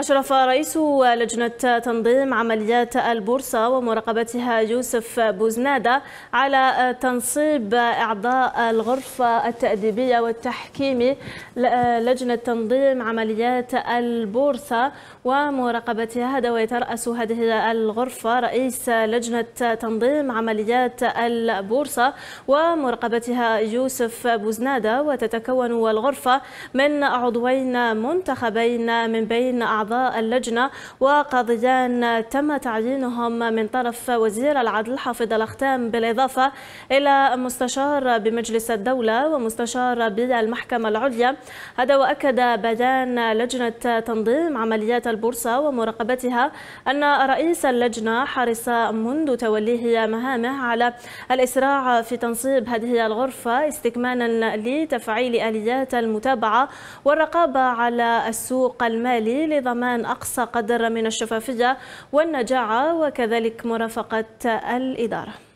أشرف رئيس لجنة تنظيم عمليات البورصة ومراقبتها يوسف بوزنادة على تنصيب أعضاء الغرفة التأديبية والتحكيمي لجنة تنظيم عمليات البورصة ومراقبتها هذا ويترأس هذه الغرفة رئيس لجنة تنظيم عمليات البورصة ومراقبتها يوسف بوزنادة وتتكون الغرفة من عضوين منتخبين من بين أعضاء أعضاء اللجنة وقاضيان تم تعيينهم من طرف وزير العدل حافظ الأختام بالإضافة إلى مستشار بمجلس الدولة ومستشار بالمحكمة العليا هذا وأكد بيان لجنة تنظيم عمليات البورصة ومراقبتها أن رئيس اللجنة حرص منذ توليه مهامه على الإسراع في تنصيب هذه الغرفة استكمانا لتفعيل آليات المتابعة والرقابة على السوق المالي لضمان ضمان أقصى قدر من الشفافية والنجاعة وكذلك مرافقة الإدارة